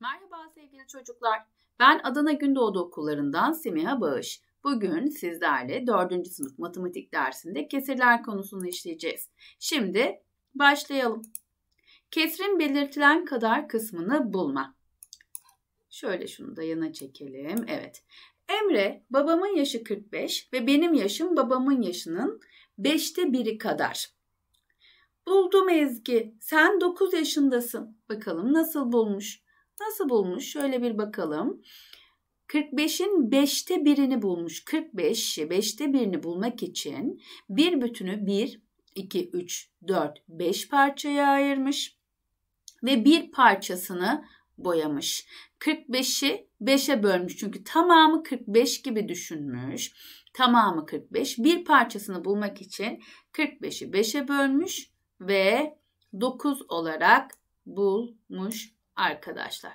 Merhaba sevgili çocuklar. Ben Adana Gündoğdu Okullarından Semiha Bağış. Bugün sizlerle 4. sınıf matematik dersinde kesirler konusunu işleyeceğiz. Şimdi başlayalım. Kesrin belirtilen kadar kısmını bulma. Şöyle şunu da yana çekelim. Evet. Emre babamın yaşı 45 ve benim yaşım babamın yaşının 5'te 1'i kadar. Buldum Ezgi. Sen 9 yaşındasın. Bakalım nasıl bulmuş? Nasıl bulmuş? Şöyle bir bakalım. 45'in 5'te birini bulmuş. 45'i 5'te birini bulmak için bir bütünü 1, 2, 3, 4, 5 parçaya ayırmış ve bir parçasını boyamış. 45'i 5'e bölmüş çünkü tamamı 45 gibi düşünmüş. Tamamı 45. Bir parçasını bulmak için 45'i 5'e bölmüş ve 9 olarak bulmuş arkadaşlar.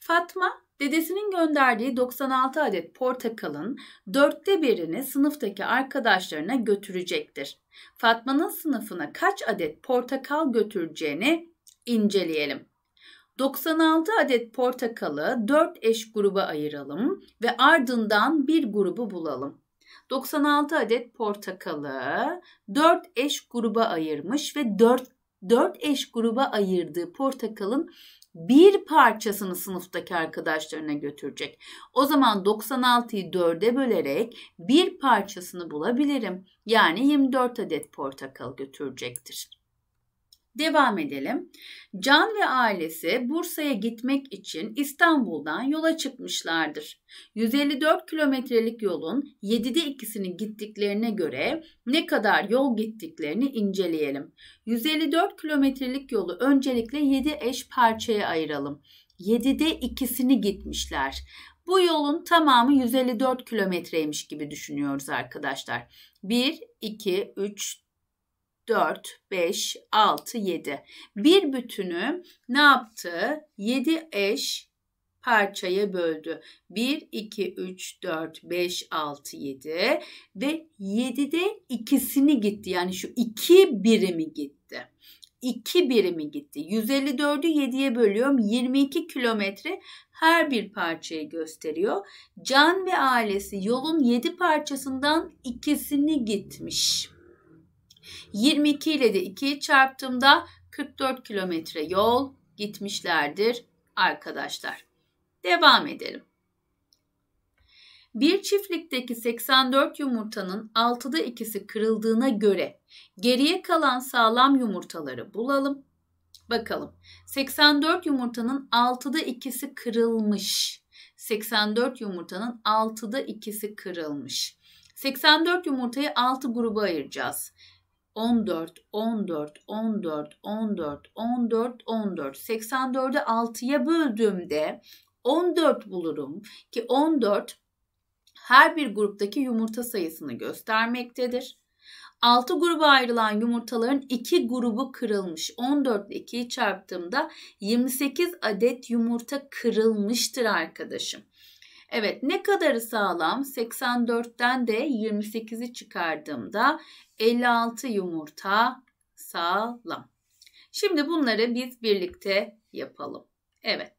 Fatma dedesinin gönderdiği 96 adet portakalın dörtte birini sınıftaki arkadaşlarına götürecektir. Fatma'nın sınıfına kaç adet portakal götüreceğini inceleyelim. 96 adet portakalı 4 eş gruba ayıralım ve ardından bir grubu bulalım. 96 adet portakalı 4 eş gruba ayırmış ve 4 dört eş gruba ayırdığı portakalın bir parçasını sınıftaki arkadaşlarına götürecek. O zaman 96'yı 4'e bölerek bir parçasını bulabilirim. Yani 24 adet portakal götürecektir. Devam edelim. Can ve ailesi Bursa'ya gitmek için İstanbul'dan yola çıkmışlardır. 154 kilometrelik yolun 7'de ikisini gittiklerine göre ne kadar yol gittiklerini inceleyelim. 154 kilometrelik yolu öncelikle 7 eş parçaya ayıralım. 7'de ikisini gitmişler. Bu yolun tamamı 154 kilometreymiş gibi düşünüyoruz arkadaşlar. 1, 2, 3, 4, 5, 6, 7. Bir bütünü ne yaptı? 7 eş parçaya böldü. 1, 2, 3, 4, 5, 6, 7 ve 7'de ikisini gitti. Yani şu 2 birimi gitti. 2 birimi gitti. 154'ü 7'ye bölüyorum. 22 kilometre her bir parçayı gösteriyor. Can ve ailesi yolun 7 parçasından ikisini gitmiş. 22 ile de 2'yi çarptığımda 44 kilometre yol gitmişlerdir arkadaşlar. Devam edelim. Bir çiftlikteki 84 yumurtanın 6'da ikisi kırıldığına göre geriye kalan sağlam yumurtaları bulalım. Bakalım 84 yumurtanın 6'da ikisi kırılmış. 84 yumurtanın 6'da ikisi kırılmış. 84 yumurtayı 6 gruba ayıracağız. 14, 14, 14, 14, 14, 14. 84'ü 6'ya böldüğümde 14 bulurum ki 14 her bir gruptaki yumurta sayısını göstermektedir. 6 gruba ayrılan yumurtaların 2 grubu kırılmış. 14 ile 2'yi çarptığımda 28 adet yumurta kırılmıştır arkadaşım. Evet ne kadarı sağlam? 84'ten de 28'i çıkardığımda 56 yumurta sağlam. Şimdi bunları biz birlikte yapalım. Evet.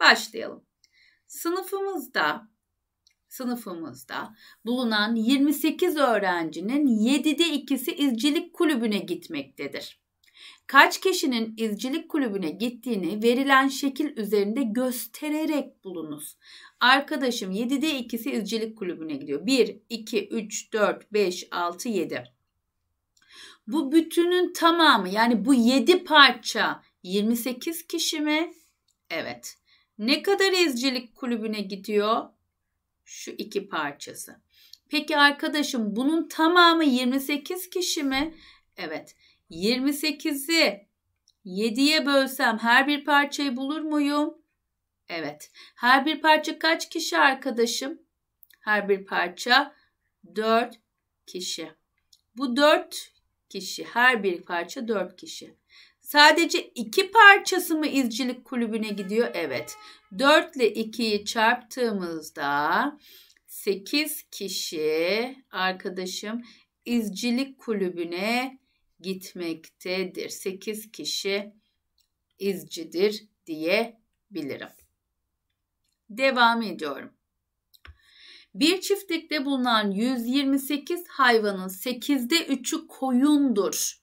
Başlayalım. Sınıfımızda sınıfımızda bulunan 28 öğrencinin 7'de ikisi izcilik kulübüne gitmektedir. Kaç kişinin izcilik kulübüne gittiğini verilen şekil üzerinde göstererek bulunuz. Arkadaşım 7'de ikisi izcilik kulübüne gidiyor. 1, 2, 3, 4, 5, 6, 7. Bu bütünün tamamı yani bu 7 parça 28 kişi mi? Evet. Ne kadar izcilik kulübüne gidiyor? Şu iki parçası. Peki arkadaşım bunun tamamı 28 kişi mi? Evet. 28'i 7'ye bölsem her bir parçayı bulur muyum? Evet. Her bir parça kaç kişi arkadaşım? Her bir parça 4 kişi. Bu 4 kişi. Her bir parça 4 kişi. Sadece iki parçası mı izcilik kulübüne gidiyor? Evet. 4 ile 2'yi çarptığımızda 8 kişi arkadaşım izcilik kulübüne gitmektedir. 8 kişi izcidir diyebilirim. Devam ediyorum. Bir çiftlikte bulunan 128 hayvanın 8'de 3'ü koyundur.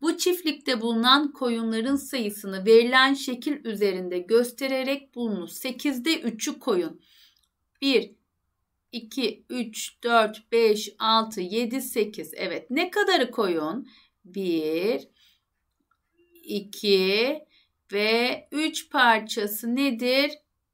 Bu çiftlikte bulunan koyunların sayısını verilen şekil üzerinde göstererek bulunuz. 8'de 3'ü koyun. 1, 2, 3, 4, 5, 6, 7, 8. Evet ne kadarı koyun? 1, 2 ve 3 parçası nedir?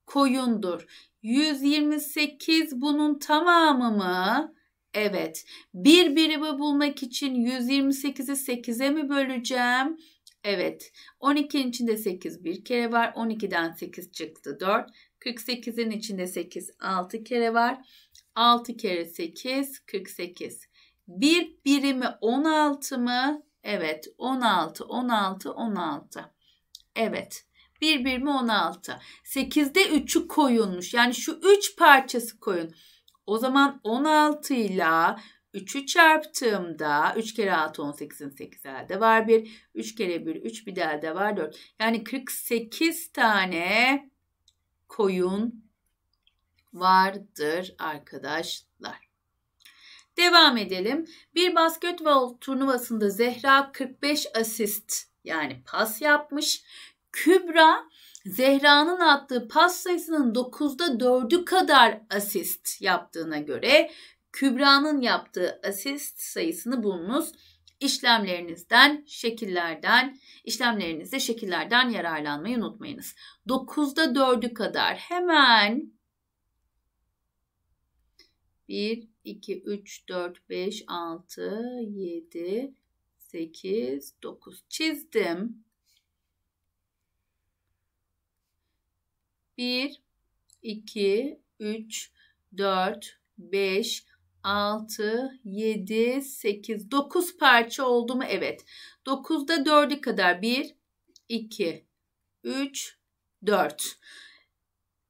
koyundur. 128 bunun tamamı mı? Evet. Bir birimi bulmak için 128'i 8'e mi böleceğim? Evet. 12'nin içinde 8 bir kere var. 12'den 8 çıktı 4. 48'in içinde 8 6 kere var. 6 kere 8 48. Bir birimi 16 mı? Evet. 16 16 16. Evet. 1 birimi 16. 8'de 3'ü koyulmuş. Yani şu 3 parçası koyun. O zaman 16 ile 3'ü çarptığımda 3 kere 6 18'in 8 elde var 1. 3 kere 1 3 bir de elde var 4. Yani 48 tane koyun vardır arkadaşlar. Devam edelim. Bir basketbol turnuvasında Zehra 45 asist yani pas yapmış. Kübra Zehra'nın attığı pas sayısının 9'da 4'ü kadar asist yaptığına göre Kübra'nın yaptığı asist sayısını bulunuz. İşlemlerinizden, şekillerden, işlemlerinizde şekillerden yararlanmayı unutmayınız. 9'da 4'ü kadar hemen 1, 2, 3, 4, 5, 6, 7, 8, 9 çizdim. 1, 2, 3, 4, 5, 6, 7, 8, 9 parça oldu mu? Evet. 9'da 4'ü kadar 1, 2, 3, 4.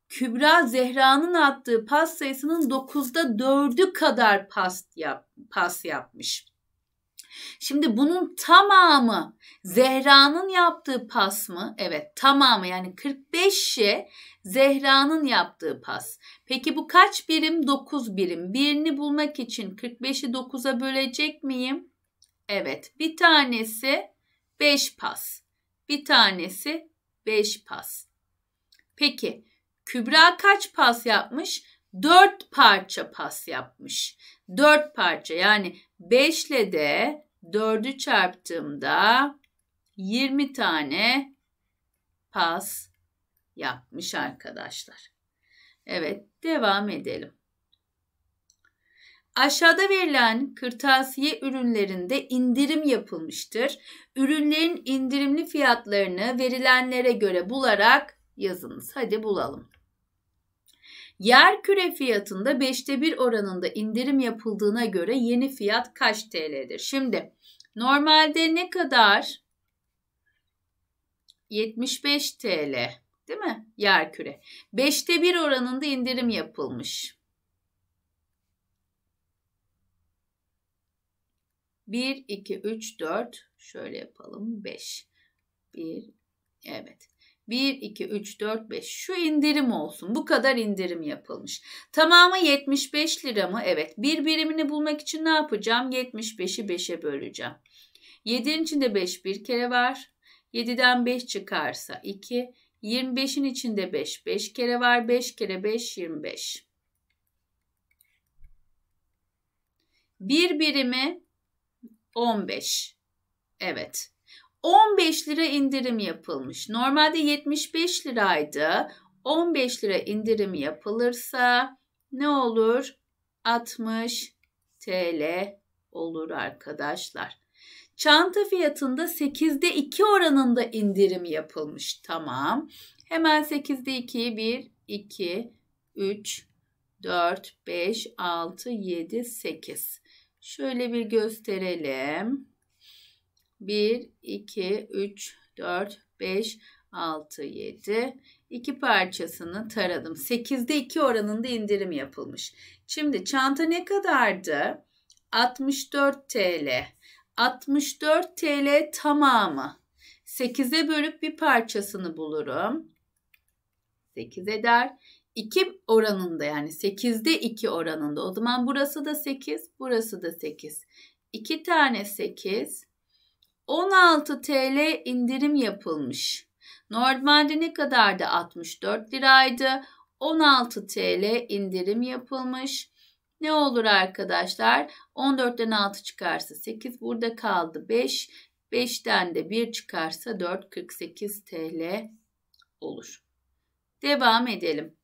Kübra Zehra'nın attığı pas sayısının 9'da 4'ü kadar pas, yap, pas yapmış. Şimdi bunun tamamı Zehra'nın yaptığı pas mı? Evet tamamı yani 45'i Zehra'nın yaptığı pas. Peki bu kaç birim? 9 birim. Birini bulmak için 45'i 9'a bölecek miyim? Evet bir tanesi 5 pas. Bir tanesi 5 pas. Peki Kübra kaç pas yapmış? 4 parça pas yapmış. 4 parça yani 5 ile de 4'ü çarptığımda 20 tane pas yapmış arkadaşlar. Evet devam edelim. Aşağıda verilen kırtasiye ürünlerinde indirim yapılmıştır. Ürünlerin indirimli fiyatlarını verilenlere göre bularak yazınız. Hadi bulalım. Yer küre fiyatında 5'te 1 oranında indirim yapıldığına göre yeni fiyat kaç TL'dir? Şimdi normalde ne kadar? 75 TL değil mi? Yer küre. 5'te 1 oranında indirim yapılmış. 1, 2, 3, 4. Şöyle yapalım. 5. 1, evet. 1, 2, 3, 4, 5 şu indirim olsun. Bu kadar indirim yapılmış. Tamamı 75 lira mı? Evet. Bir birimini bulmak için ne yapacağım? 75'i 5'e böleceğim. 7'nin içinde 5 bir kere var. 7'den 5 çıkarsa 2. 25'in içinde 5 5 kere var. 5 kere 5 25. Bir birimi 15. Evet. 15 lira indirim yapılmış. Normalde 75 liraydı. 15 lira indirim yapılırsa ne olur? 60 TL olur arkadaşlar. Çanta fiyatında 8'de 2 oranında indirim yapılmış. Tamam. Hemen 8'de 2, 1, 2, 3, 4, 5, 6, 7, 8. Şöyle bir gösterelim. 1, 2, 3, 4, 5, 6, 7. 2 parçasını taradım. 8'de 2 oranında indirim yapılmış. Şimdi çanta ne kadardı? 64 TL. 64 TL tamamı. 8'e bölüp bir parçasını bulurum. 8 eder. 2 oranında yani 8'de 2 oranında. O zaman burası da 8, burası da 8. 2 tane 8, 16 TL indirim yapılmış. Normalde ne kadardı? 64 liraydı. 16 TL indirim yapılmış. Ne olur arkadaşlar? 14'ten 6 çıkarsa 8 burada kaldı 5. 5'ten de 1 çıkarsa 4 48 TL olur. Devam edelim.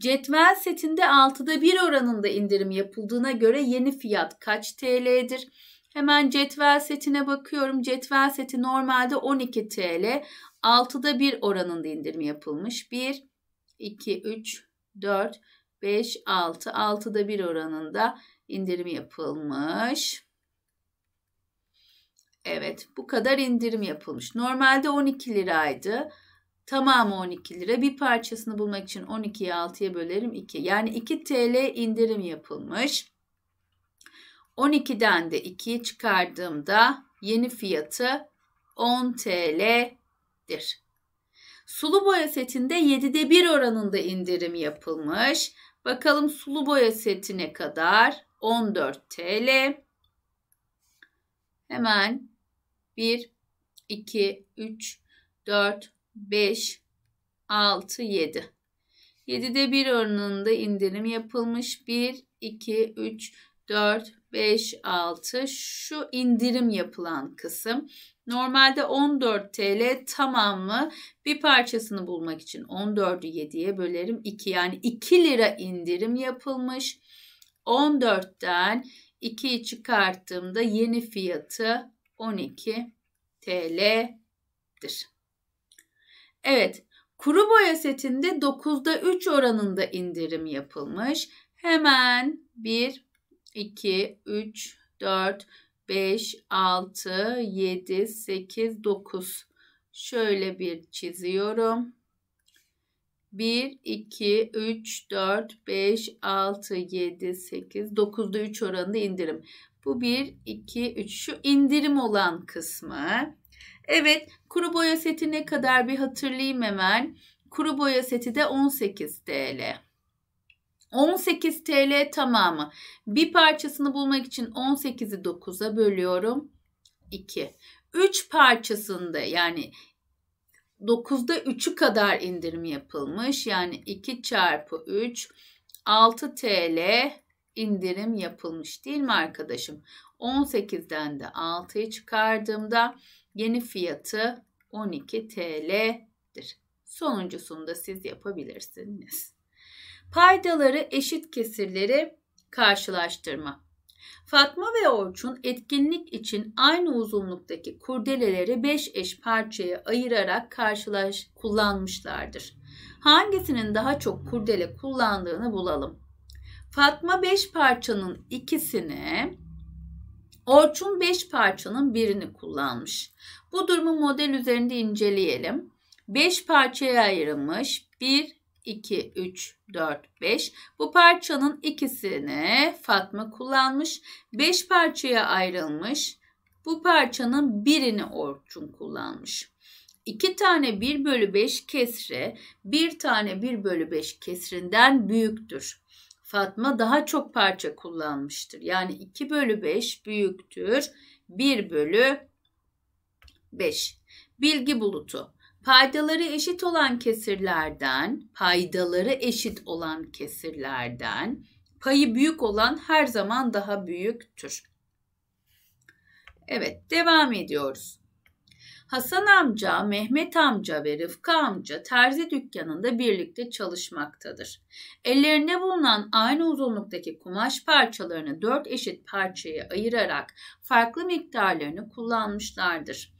Cetvel setinde 6'da 1 oranında indirim yapıldığına göre yeni fiyat kaç TL'dir? Hemen cetvel setine bakıyorum. Cetvel seti normalde 12 TL. 6'da 1 oranında indirim yapılmış. 1, 2, 3, 4, 5, 6. 6'da 1 oranında indirim yapılmış. Evet bu kadar indirim yapılmış. Normalde 12 liraydı. Tamamı 12 lira. Bir parçasını bulmak için 12'yi 6'ya bölerim 2. Yani 2 TL indirim yapılmış. 12'den de 2'yi çıkardığımda yeni fiyatı 10 TL'dir. Sulu boya setinde 7'de 1 oranında indirim yapılmış. Bakalım sulu boya setine kadar 14 TL. Hemen 1, 2, 3, 4, 5, 6, 7. 7'de 1 oranında indirim yapılmış. 1, 2, 3, 4, 5, 6 şu indirim yapılan kısım. Normalde 14 TL tamamı bir parçasını bulmak için 14'ü 7'ye bölerim 2 yani 2 lira indirim yapılmış. 14'ten 2'yi çıkarttığımda yeni fiyatı 12 TL'dir. Evet kuru boya setinde 9'da 3 oranında indirim yapılmış. Hemen bir 2, 3, 4, 5, 6, 7, 8, 9. Şöyle bir çiziyorum. 1, 2, 3, 4, 5, 6, 7, 8, da 3 oranında indirim. Bu 1, 2, 3 şu indirim olan kısmı. Evet kuru boya seti ne kadar bir hatırlayayım hemen. Kuru boya seti de 18 TL. 18 TL tamamı. Bir parçasını bulmak için 18'i 9'a bölüyorum. 2. 3 parçasında yani 9'da 3'ü kadar indirim yapılmış. Yani 2 çarpı 3 6 TL indirim yapılmış değil mi arkadaşım? 18'den de 6'yı çıkardığımda yeni fiyatı 12 TL'dir. Sonuncusunu da siz yapabilirsiniz. Paydaları eşit kesirleri karşılaştırma. Fatma ve Orçun etkinlik için aynı uzunluktaki kurdeleleri 5 eş parçaya ayırarak karşılaş kullanmışlardır. Hangisinin daha çok kurdele kullandığını bulalım. Fatma 5 parçanın ikisini, Orçun 5 parçanın birini kullanmış. Bu durumu model üzerinde inceleyelim. 5 parçaya ayrılmış 1, 2, 3, 4, 5. Bu parçanın ikisini Fatma kullanmış. 5 parçaya ayrılmış. Bu parçanın birini Orçun kullanmış. 2 tane 1 bölü 5 kesre 1 tane 1 bölü 5 kesrinden büyüktür. Fatma daha çok parça kullanmıştır. Yani 2 bölü 5 büyüktür. 1 bölü 5. Bilgi bulutu. Paydaları eşit olan kesirlerden, paydaları eşit olan kesirlerden payı büyük olan her zaman daha büyüktür. Evet, devam ediyoruz. Hasan amca, Mehmet amca ve Rıfkı amca terzi dükkanında birlikte çalışmaktadır. Ellerinde bulunan aynı uzunluktaki kumaş parçalarını dört eşit parçaya ayırarak farklı miktarlarını kullanmışlardır.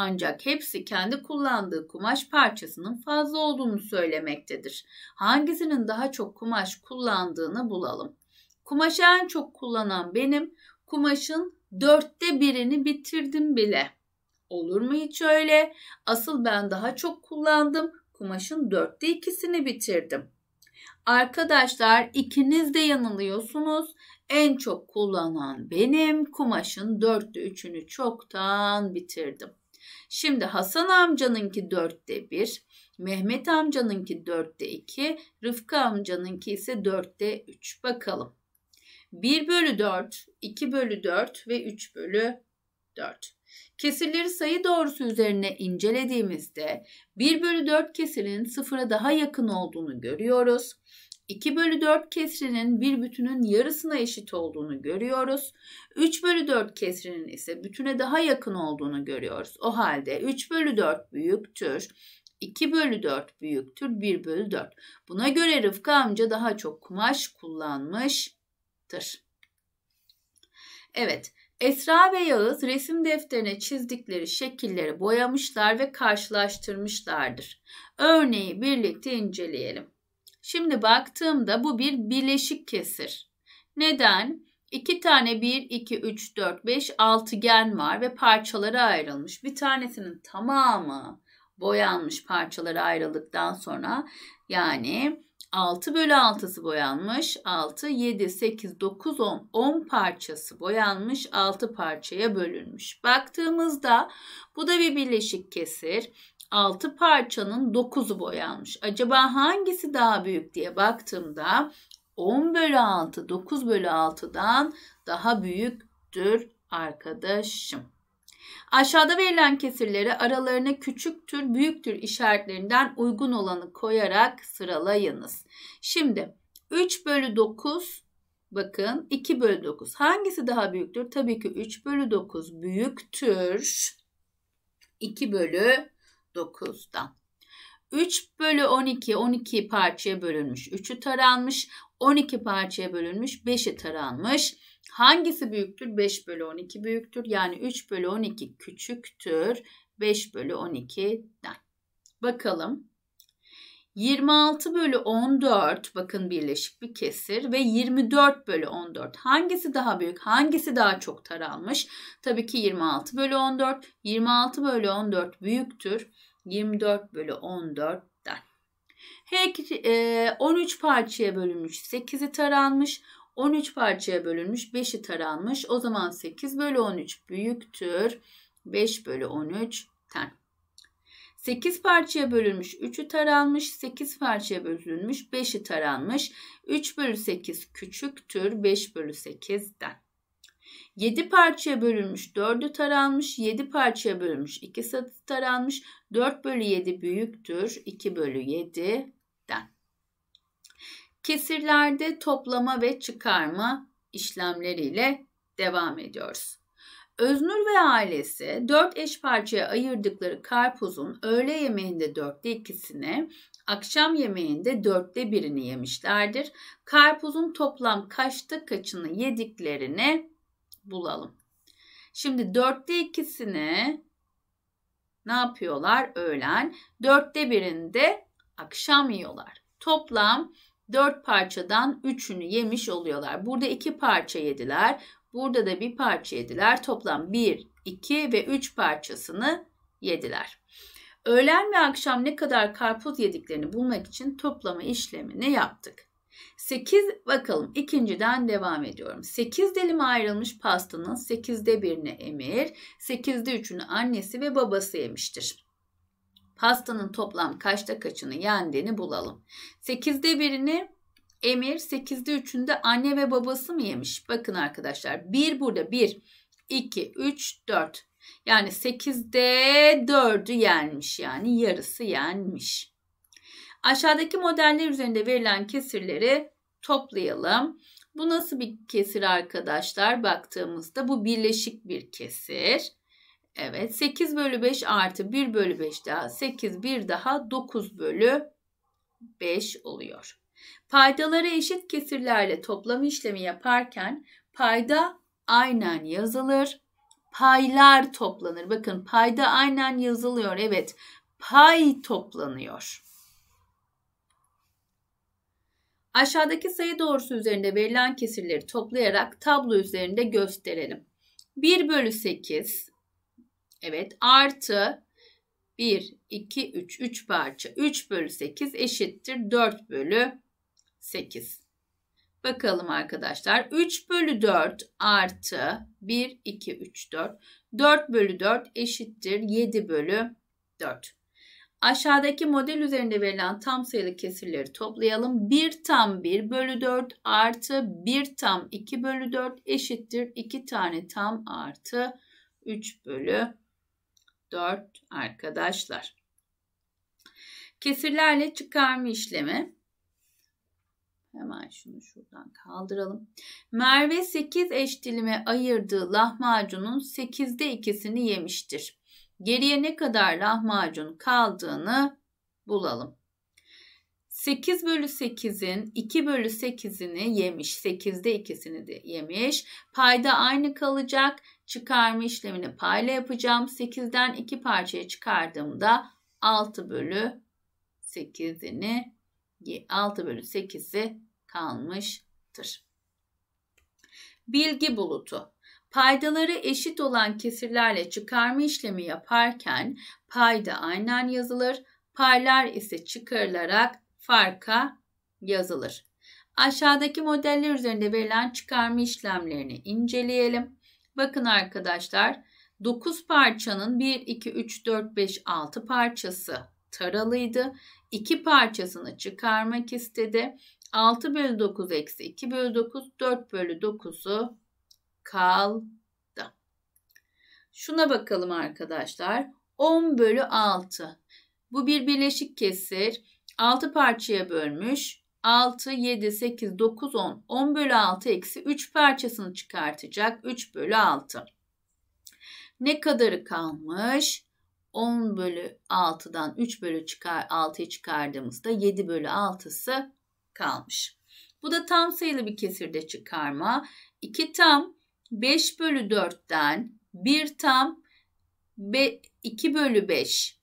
Ancak hepsi kendi kullandığı kumaş parçasının fazla olduğunu söylemektedir. Hangisinin daha çok kumaş kullandığını bulalım. Kumaşı en çok kullanan benim. Kumaşın dörtte birini bitirdim bile. Olur mu hiç öyle? Asıl ben daha çok kullandım. Kumaşın dörtte ikisini bitirdim. Arkadaşlar ikiniz de yanılıyorsunuz. En çok kullanan benim kumaşın dörtte üçünü çoktan bitirdim. Şimdi Hasan amcanınki dörtte bir, Mehmet amcanınki dörtte iki, Rıfkı amcanınki ise dörtte üç. Bakalım. 1 bölü 4, 2 bölü 4 ve 3 bölü 4. Kesirleri sayı doğrusu üzerine incelediğimizde 1 bölü 4 kesirinin sıfıra daha yakın olduğunu görüyoruz. 2 bölü 4 kesrinin bir bütünün yarısına eşit olduğunu görüyoruz. 3 bölü 4 kesrinin ise bütüne daha yakın olduğunu görüyoruz. O halde 3 bölü 4 büyüktür. 2 bölü 4 büyüktür 1 bölü 4. Buna göre Rıfkı amca daha çok kumaş kullanmıştır. Evet Esra ve Yağız resim defterine çizdikleri şekilleri boyamışlar ve karşılaştırmışlardır. Örneği birlikte inceleyelim. Şimdi baktığımda bu bir bileşik kesir. Neden? 2 tane 1, 2, 3, 4, 5 altıgen var ve parçalara ayrılmış. Bir tanesinin tamamı boyanmış parçalara ayrıldıktan sonra yani 6 bölü 6'sı boyanmış. 6, 7, 8, 9, 10. 10 parçası boyanmış. 6 parçaya bölünmüş. Baktığımızda bu da bir birleşik kesir. 6 parçanın 9'u boyanmış. Acaba hangisi daha büyük diye baktığımda 10 bölü 6 9 bölü 6'dan daha büyüktür arkadaşım. Aşağıda verilen kesirleri aralarına küçüktür, büyüktür işaretlerinden uygun olanı koyarak sıralayınız. Şimdi 3 bölü 9 bakın 2 bölü 9 hangisi daha büyüktür? Tabii ki 3 bölü 9 büyüktür. 2 bölü 49'dan. 3 bölü 12, 12 parçaya bölünmüş. 3'ü taranmış, 12 parçaya bölünmüş, 5'i taranmış. Hangisi büyüktür? 5 bölü 12 büyüktür. Yani 3 bölü 12 küçüktür. 5 bölü 12'den. Bakalım. 26 bölü 14 bakın birleşik bir kesir ve 24 bölü 14 hangisi daha büyük hangisi daha çok taralmış? Tabii ki 26 bölü 14 26 bölü 14 büyüktür 24 bölü 14'ten. Hek e, 13 parçaya bölünmüş 8'i taranmış. 13 parçaya bölünmüş 5'i taranmış. O zaman 8 bölü 13 büyüktür. 5 bölü 13'ten. 8 parçaya bölünmüş 3'ü taranmış. 8 parçaya bölünmüş 5'i taranmış. 3 bölü 8 küçüktür. 5 bölü 8'den. 7 parçaya bölünmüş 4'ü taranmış, 7 parçaya bölünmüş 2 satı taranmış, 4 bölü 7 büyüktür 2 bölü den. Kesirlerde toplama ve çıkarma işlemleriyle devam ediyoruz. Öznur ve ailesi 4 eş parçaya ayırdıkları karpuzun öğle yemeğinde 4'te 2'sini, akşam yemeğinde 4'te 1'ini yemişlerdir. Karpuzun toplam kaçta kaçını yediklerini bulalım. Şimdi dörtte ikisini ne yapıyorlar? Öğlen. Dörtte birinde akşam yiyorlar. Toplam dört parçadan üçünü yemiş oluyorlar. Burada iki parça yediler. Burada da bir parça yediler. Toplam bir, iki ve üç parçasını yediler. Öğlen ve akşam ne kadar karpuz yediklerini bulmak için toplama işlemini yaptık. 8 bakalım ikinciden devam ediyorum. 8 dilim ayrılmış pastanın 8'de birini Emir, 8'de üçünü annesi ve babası yemiştir. Pastanın toplam kaçta kaçını yendiğini bulalım. 8'de birini Emir, 8'de üçünde anne ve babası mı yemiş? Bakın arkadaşlar 1 burada 1, 2, 3, 4. Yani 8'de 4'ü yenmiş yani yarısı yenmiş. Aşağıdaki modeller üzerinde verilen kesirleri toplayalım. Bu nasıl bir kesir arkadaşlar? Baktığımızda bu birleşik bir kesir. Evet 8 bölü 5 artı 1 bölü 5 daha 8 bir daha 9 bölü 5 oluyor. Paydaları eşit kesirlerle toplam işlemi yaparken payda aynen yazılır. Paylar toplanır. Bakın payda aynen yazılıyor. Evet pay toplanıyor. Aşağıdaki sayı doğrusu üzerinde verilen kesirleri toplayarak tablo üzerinde gösterelim. 1 bölü 8 evet artı 1, 2, 3, 3 parça 3 bölü 8 eşittir 4 bölü 8. Bakalım arkadaşlar 3 bölü 4 artı 1, 2, 3, 4. 4 bölü 4 eşittir 7 bölü 4. Aşağıdaki model üzerinde verilen tam sayılı kesirleri toplayalım. 1 tam 1 bölü 4 artı 1 tam 2 bölü 4 eşittir 2 tane tam artı 3 bölü 4 arkadaşlar. Kesirlerle çıkarma işlemi. Hemen şunu şuradan kaldıralım. Merve 8 eş dilime ayırdığı lahmacunun 8'de ikisini yemiştir geriye ne kadar lahmacun kaldığını bulalım. 8 bölü 8'in 2 bölü 8'ini yemiş. 8'de ikisini de yemiş. Payda aynı kalacak. Çıkarma işlemini payla yapacağım. 8'den 2 parçaya çıkardığımda 6 bölü 8'ini 6 bölü 8'i kalmıştır. Bilgi bulutu. Paydaları eşit olan kesirlerle çıkarma işlemi yaparken payda aynen yazılır, paylar ise çıkarılarak farka yazılır. Aşağıdaki modeller üzerinde verilen çıkarma işlemlerini inceleyelim. Bakın arkadaşlar 9 parçanın 1, 2, 3, 4, 5, 6 parçası taralıydı. 2 parçasını çıkarmak istedi. 6 bölü 9 eksi 2 bölü 9 4 bölü 9'u kaldı. Şuna bakalım arkadaşlar. 10 bölü 6. Bu bir birleşik kesir. 6 parçaya bölmüş. 6, 7, 8, 9, 10. 10 bölü 6 eksi 3 parçasını çıkartacak. 3 bölü 6. Ne kadarı kalmış? 10 bölü 6'dan 3 bölü çıkar, 6'yı çıkardığımızda 7 bölü 6'sı kalmış. Bu da tam sayılı bir kesirde çıkarma. 2 tam 5 bölü 4'ten 1 tam 2 bölü 5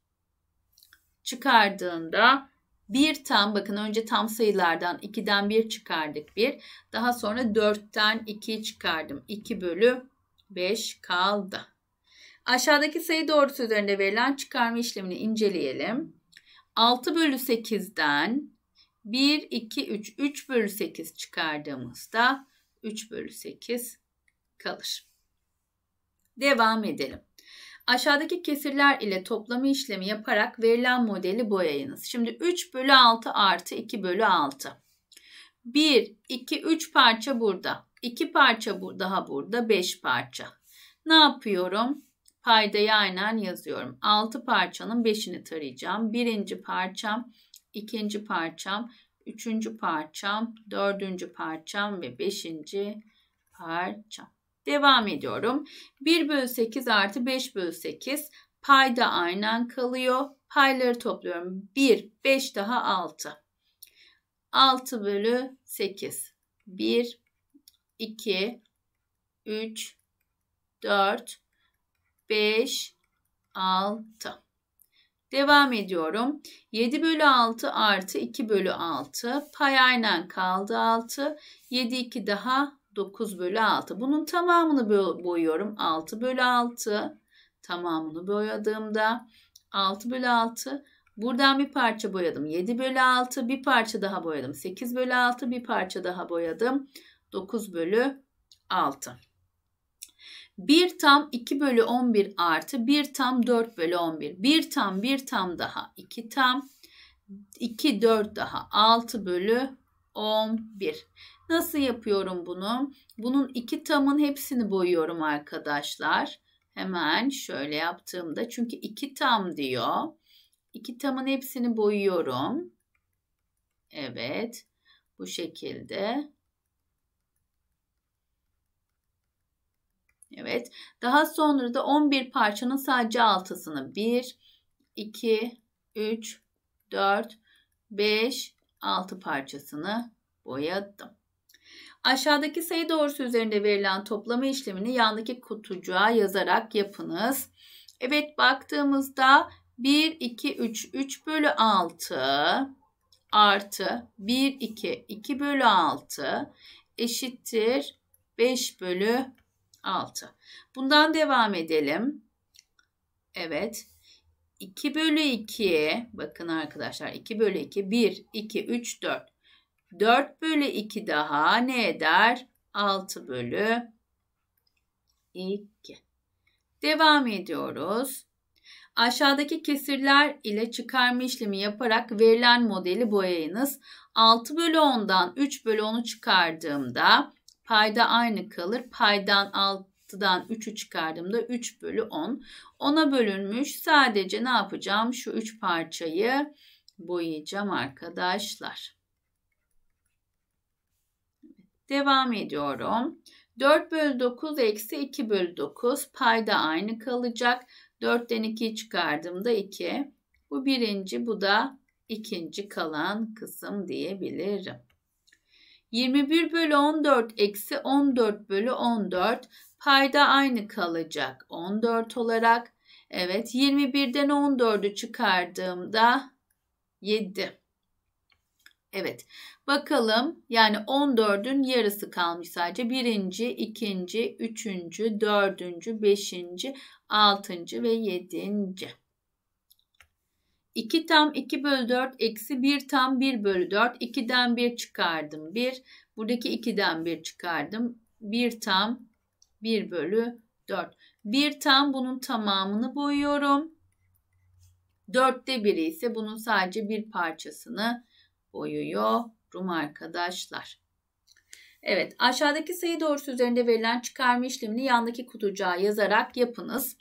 çıkardığında 1 tam bakın önce tam sayılardan 2'den 1 çıkardık 1. Daha sonra 4'ten 2 çıkardım. 2 bölü 5 kaldı. Aşağıdaki sayı doğrusu üzerinde verilen çıkarma işlemini inceleyelim. 6 bölü 8'den 1, 2, 3, 3 bölü 8 çıkardığımızda 3 bölü 8 kalır. Devam edelim. Aşağıdaki kesirler ile toplama işlemi yaparak verilen modeli boyayınız. Şimdi 3 bölü 6 artı 2 bölü 6. 1, 2, 3 parça burada. 2 parça bu, daha burada. 5 parça. Ne yapıyorum? Paydayı aynen yazıyorum. 6 parçanın 5'ini tarayacağım. Birinci parçam, ikinci parçam, üçüncü parçam, dördüncü parçam ve beşinci parçam. Devam ediyorum. 1 bölü 8 artı 5 bölü 8 Payda aynen kalıyor. Payları topluyorum. 1, 5 daha 6. 6 bölü 8. 1, 2, 3, 4, 5, 6. Devam ediyorum. 7 bölü 6 artı 2 bölü 6. Pay aynen kaldı 6. 7, 2 daha 9 bölü 6. Bunun tamamını boyuyorum. 6 bölü 6. Tamamını boyadığımda 6 bölü 6. Buradan bir parça boyadım. 7 bölü 6 bir parça daha boyadım. 8 bölü 6 bir parça daha boyadım. 9 bölü 6. 1 tam 2 bölü 11 artı 1 tam 4 bölü 11. 1 tam 1 tam daha 2 tam 2 4 daha 6 bölü 11. Nasıl yapıyorum bunu? Bunun iki tamın hepsini boyuyorum arkadaşlar. Hemen şöyle yaptığımda çünkü iki tam diyor. İki tamın hepsini boyuyorum. Evet. Bu şekilde. Evet. Daha sonra da 11 parçanın sadece altısını 1, 2, 3, 4, 5, 6 parçasını boyadım. Aşağıdaki sayı doğrusu üzerinde verilen toplama işlemini yandaki kutucuğa yazarak yapınız. Evet baktığımızda 1, 2, 3, 3 bölü 6 artı 1, 2, 2 bölü 6 eşittir 5 bölü 6. Bundan devam edelim. Evet. 2 bölü 2 bakın arkadaşlar 2 bölü 2 1, 2, 3, 4. 4 bölü 2 daha ne eder? 6 bölü 2. Devam ediyoruz. Aşağıdaki kesirler ile çıkarma işlemi yaparak verilen modeli boyayınız. 6 bölü 10'dan 3 bölü 10'u çıkardığımda payda aynı kalır. Paydan 6'dan 3'ü çıkardığımda 3 bölü 10. 10'a bölünmüş. Sadece ne yapacağım? Şu 3 parçayı boyayacağım arkadaşlar. Devam ediyorum. 4 bölü 9 eksi 2 bölü 9 payda aynı kalacak. 4'ten 2'yi çıkardığımda 2. Bu birinci bu da ikinci kalan kısım diyebilirim. 21 bölü 14 eksi 14 bölü 14 payda aynı kalacak 14 olarak. Evet 21'den 14'ü çıkardığımda 7. Evet. Bakalım yani 14'ün yarısı kalmış sadece. Birinci, ikinci, üçüncü, dördüncü, beşinci, altıncı ve yedinci. 2 tam 2 bölü 4 eksi 1 tam 1 bölü 4. 2'den 1 çıkardım 1. Buradaki 2'den 1 çıkardım. 1 tam 1 bölü 4. 1 tam bunun tamamını boyuyorum. 4'te 1'i ise bunun sadece bir parçasını boyuyorum arkadaşlar. Evet aşağıdaki sayı doğrusu üzerinde verilen çıkarma işlemini yandaki kutucuğa yazarak yapınız.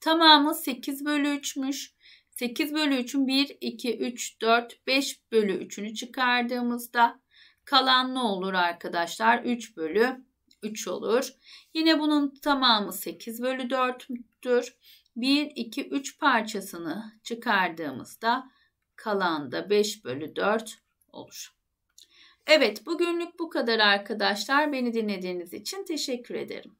Tamamı 8 bölü 3'müş. 8 bölü 3'ün 1, 2, 3, 4, 5 bölü 3'ünü çıkardığımızda kalan ne olur arkadaşlar? 3 bölü 3 olur. Yine bunun tamamı 8 bölü 4'tür. 1, 2, 3 parçasını çıkardığımızda kalan da 5 bölü 4 olur. Evet bugünlük bu kadar arkadaşlar. Beni dinlediğiniz için teşekkür ederim.